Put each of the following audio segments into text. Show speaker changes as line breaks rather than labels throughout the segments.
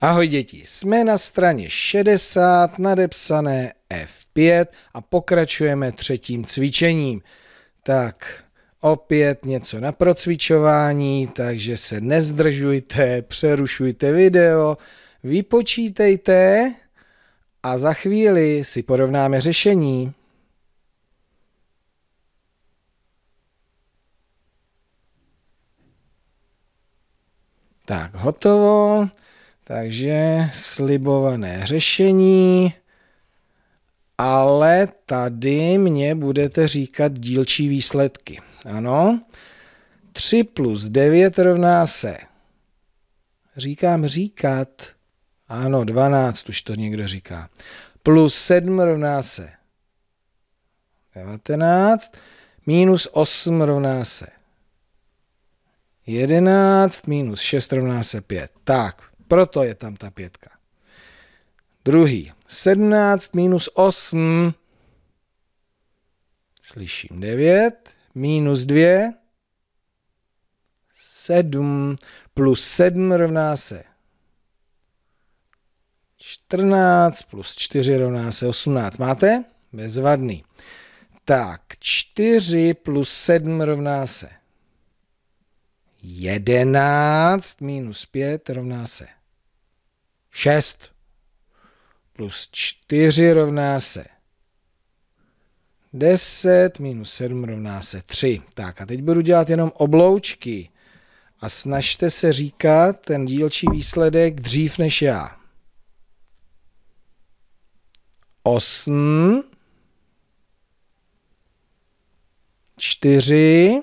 Ahoj děti, jsme na straně 60, nadepsané F5 a pokračujeme třetím cvičením. Tak, opět něco na procvičování, takže se nezdržujte, přerušujte video, vypočítejte a za chvíli si porovnáme řešení. Tak, hotovo. Takže slibované řešení, ale tady mě budete říkat dílčí výsledky. Ano, 3 plus 9 rovná se, říkám říkat, ano, 12, už to někdo říká, plus 7 rovná se 19, minus 8 rovná se 11, minus 6 rovná se 5. Tak, proto je tam ta pětka. Druhý. 17 minus 8. Slyším 9. Minus 2. 7 plus 7 rovná se 14 plus 4 rovná se 18. Máte? Bezvadný. Tak, 4 plus 7 rovná se 11 minus 5 rovná se 6 plus 4 rovná se 10 minus 7 rovná se 3. Tak a teď budu dělat jenom obloučky a snažte se říkat ten dílčí výsledek dřív než já. 8 4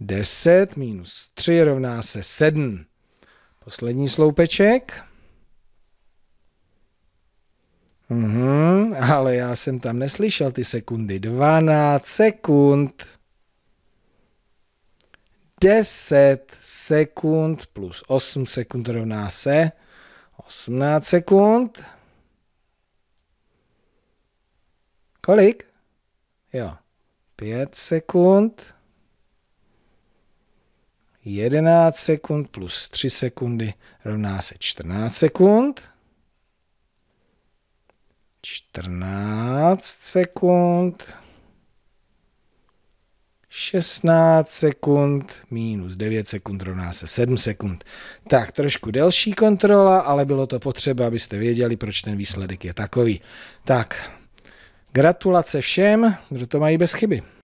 10 minus 3 rovná se 7. Poslední sloupeček. Uhum, ale já jsem tam neslyšel ty sekundy. 12 sekund. 10 sekund plus 8 sekund rovná se 18 sekund. Kolik? Jo, 5 sekund. 11 sekund plus 3 sekundy rovná se 14 sekund. 14 sekund. 16 sekund minus 9 sekund rovná se 7 sekund. Tak, trošku delší kontrola, ale bylo to potřeba, abyste věděli, proč ten výsledek je takový. Tak, gratulace všem, kdo to mají bez chyby.